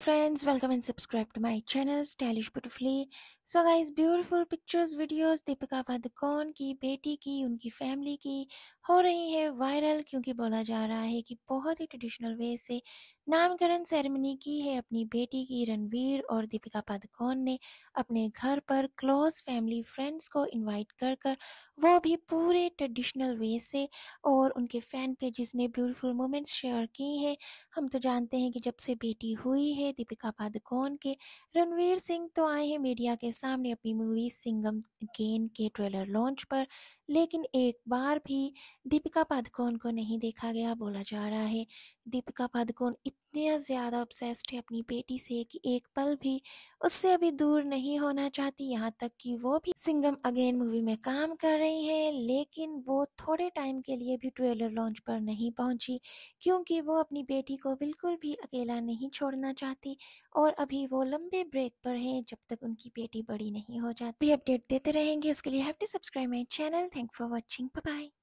friends, welcome and subscribe to my channel Stylish Beautifully. So guys beautiful pictures videos Deepika Padukone की बेटी की उनकी family की हो रही है वायरल क्योंकि बोला जा रहा है कि बहुत ही ट्रेडिशनल वे से नामकरण सेरेमनी की है अपनी बेटी की रणवीर और दीपिका पादुकोण ने अपने घर पर क्लोज फैमिली फ्रेंड्स को इनवाइट कर कर वो भी पूरे ट्रेडिशनल वे से और उनके फैन पे ने ब्यूटीफुल मोमेंट्स शेयर की हैं हम तो जानते हैं कि जब से बेटी हुई है दीपिका पादुकोण के रणवीर सिंह तो आए हैं मीडिया के सामने अपनी मूवी सिंगम गेन के ट्रेलर लॉन्च पर लेकिन एक बार भी दीपिका पादुकोण को नहीं देखा गया बोला जा रहा है दीपिका पादुकोण इतने ज़्यादा ऑब्सेस्ड है अपनी बेटी से कि एक पल भी उससे अभी दूर नहीं होना चाहती यहाँ तक कि वो भी सिंगम अगेन मूवी में काम कर रही हैं लेकिन वो थोड़े टाइम के लिए भी ट्रेलर लॉन्च पर नहीं पहुँची क्योंकि वो अपनी बेटी को बिल्कुल भी अकेला नहीं छोड़ना चाहती और अभी वो लंबे ब्रेक पर है जब तक उनकी बेटी बड़ी नहीं हो जाती अपडेट देते रहेंगे उसके लिए have to subscribe my channel thank for watching bye